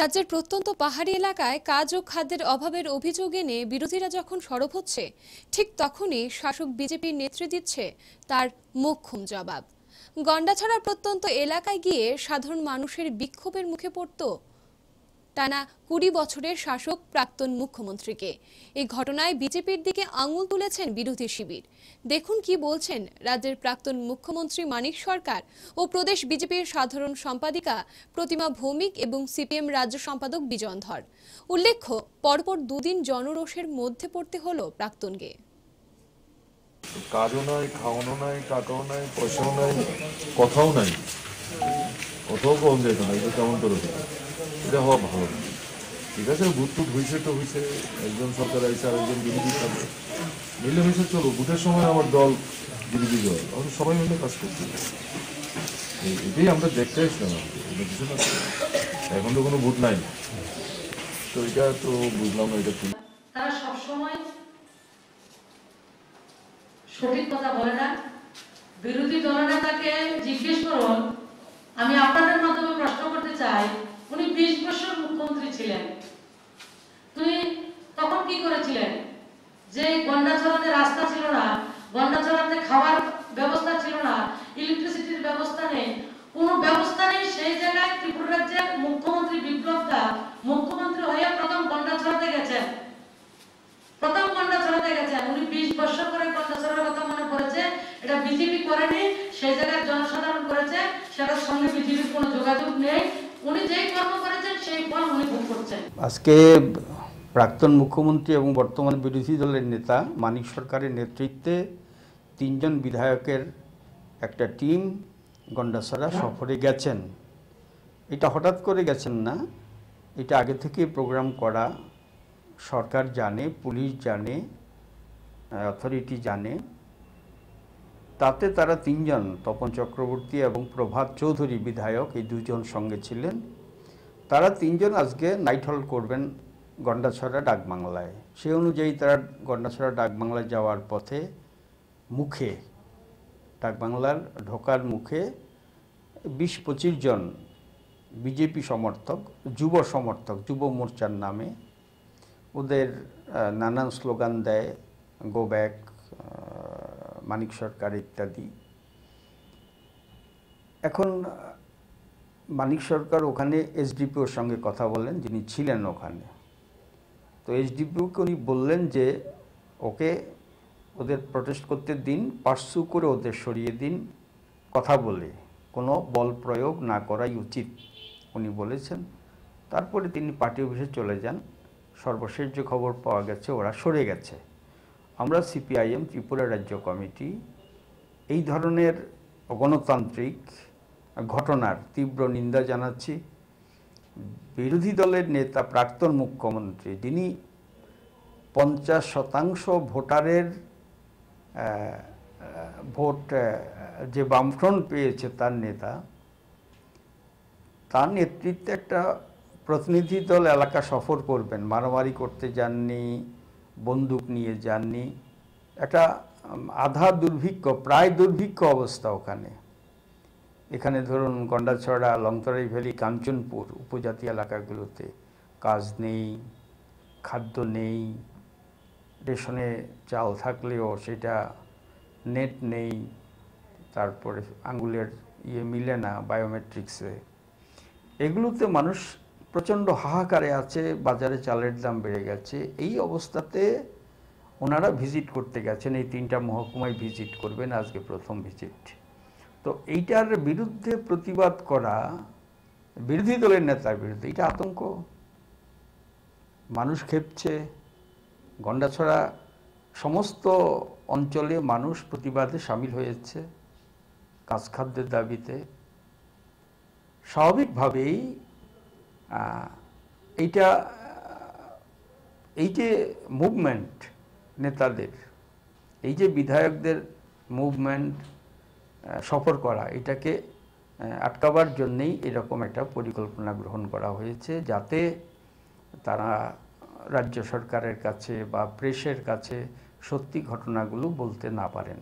রাজ্যের প্রত্যন্ত পাহাড়ি এলাকায় কাজ ও খাদ্যের অভাবের অভিযোগ এনে বিরোধীরা যখন সরব হচ্ছে ঠিক তখনই শাসক বিজেপির নেত্রী দিচ্ছে তার মোক্ষম জবাব গন্ডাছড়া প্রত্যন্ত এলাকায় গিয়ে সাধারণ মানুষের বিক্ষোভের মুখে পড়ত টানা কুড়ি বছরের শাসক প্রাক্তন মুখ্যমন্ত্রীকে এই ঘটনায় বিজেপির দিকে আঙুল তুলেছেন বিরোধী শিবির দেখুন কি বলছেন রাজ্যের প্রাক্তন মুখ্যমন্ত্রী মানিক সরকার ও প্রদেশ বিজেপির সাধারণ সম্পাদিকা প্রতিমা ভৌমিক এবং সিপিএম রাজ্য সম্পাদক বিজয় ধর উল্লেখ্য পরপর দুদিন জনরোষের মধ্যে পড়তে হলো প্রাক্তনকে কাজও নাই খাওয়ানো নাই কাটাও নাই পয়সাও নাই কথাও নাই অতও কম যায় না এটা কেমন করে এটা হওয়া ভালো ঠিক আছে বুট টুট হয়েছে তো হয়েছে একজন সরকার আছে আর একজন বিরোধী থাকবে মিলে হয়েছে চলো বুটের সময় আমার দল বিরোধী দল আমি সবাই মিলে কাজ করছি এটাই আমরা দেখতে আসলাম কিছু না এখন তো কোনো ভুট নাই তো এটা তো বুঝলাম না এটা তারা সবসময় সঠিক কথা বলে না বিরোধী দলনেতাকে জিজ্ঞেস করুন আমি আপনাদের মাধ্যমে প্রশ্ন করতে চাই উনি বিশ বছর মুখ্যমন্ত্রী ছিলেন তুমি তখন কি করেছিলেন যে চলাতে রাস্তা ছিল না চলাতে খাবার ব্যবস্থা ছিল না ইলেকট্রিসিটির ব্যবস্থা নেই কোন ব্যবস্থা নেই সেই জায়গায় ত্রিপুরা রাজ্যের মুখ্যমন্ত্রী বিপ্লব দা মুখ্যমন্ত্রী হয়ে প্রথম চলাতে গেছেন প্রথম চলাতে গেছেন উনি বিশ বছর করে চলার কথা মনে পড়েছে এটা বিজেপি করেনি সেই জায়গায় জনসাধারণ পৃথিবীর কোনো যোগাযোগ নেই উনি যেই কর্ম করেছেন সেই উনি ভোগ করছেন আজকে প্রাক্তন মুখ্যমন্ত্রী এবং বর্তমান বিরোধী দলের নেতা মানিক সরকারের নেতৃত্বে তিনজন বিধায়কের একটা টিম গন্ডাসারা সফরে গেছেন এটা হঠাৎ করে গেছেন না এটা আগে থেকে প্রোগ্রাম করা সরকার জানে পুলিশ জানে অথরিটি জানে তাতে তারা তিনজন তপন চক্রবর্তী এবং প্রভাত চৌধুরী বিধায়ক এই দুজন সঙ্গে ছিলেন তারা তিনজন আজকে নাইট হল করবেন গন্ডাছড়া ডাকবাংলায় সে অনুযায়ী তারা গন্ডাছড়া ডাকবাংলায় যাওয়ার পথে মুখে ডাকবাংলার ঢোকার মুখে বিশ পঁচিশ জন বিজেপি সমর্থক যুব সমর্থক যুব মোর্চার নামে ওদের নানান স্লোগান দেয় গো ব্যাক মানিক সরকার ইত্যাদি এখন মানিক সরকার ওখানে এসডিপিওর সঙ্গে কথা বলেন যিনি ছিলেন ওখানে তো এসডিপিওকে উনি বললেন যে ওকে ওদের প্রটেস্ট করতে দিন পার্সু করে ওদের সরিয়ে দিন কথা বলে কোনো বল প্রয়োগ না করাই উচিত উনি বলেছেন তারপরে তিনি পার্টি অফিসে চলে যান সর্বশেষ যে খবর পাওয়া গেছে ওরা সরে গেছে আমরা সিপিআইএম ত্রিপুরা রাজ্য কমিটি এই ধরনের গণতান্ত্রিক ঘটনার তীব্র নিন্দা জানাচ্ছি বিরোধী দলের নেতা প্রাক্তন মুখ্যমন্ত্রী যিনি পঞ্চাশ শতাংশ ভোটারের ভোট যে বামফ্রন্ট পেয়েছে তার নেতা তার নেতৃত্বে একটা প্রতিনিধি দল এলাকা সফর করবেন মারামারি করতে যাননি বন্দুক নিয়ে যাননি একটা আধা দুর্ভিক্ষ প্রায় দুর্ভিক্ষ অবস্থা ওখানে এখানে ধরুন গন্ডাছড়া লংতরাই ভ্যালি কাঞ্চনপুর উপজাতি এলাকাগুলোতে কাজ নেই খাদ্য নেই রেশনে চাল থাকলেও সেটা নেট নেই তারপরে আঙ্গুলের ইয়ে মিলে না বায়োমেট্রিক্সে এগুলোতে মানুষ প্রচণ্ড হাহাকারে আছে বাজারে চালের দাম বেড়ে গেছে এই অবস্থাতে ওনারা ভিজিট করতে গেছেন এই তিনটা মহকুমায় ভিজিট করবেন আজকে প্রথম ভিজিট তো এইটার বিরুদ্ধে প্রতিবাদ করা বিরোধী দলের নেতার বিরুদ্ধে এটা আতঙ্ক মানুষ খেপছে গন্ডাছড়া সমস্ত অঞ্চলে মানুষ প্রতিবাদে সামিল হয়েছে কাজ খাদ্যের দাবিতে স্বাভাবিকভাবেই এইটা এই যে মুভমেন্ট নেতাদের এই যে বিধায়কদের মুভমেন্ট সফর করা এটাকে আটকাবার জন্যেই এরকম একটা পরিকল্পনা গ্রহণ করা হয়েছে যাতে তারা রাজ্য সরকারের কাছে বা প্রেসের কাছে সত্যি ঘটনাগুলো বলতে না পারেন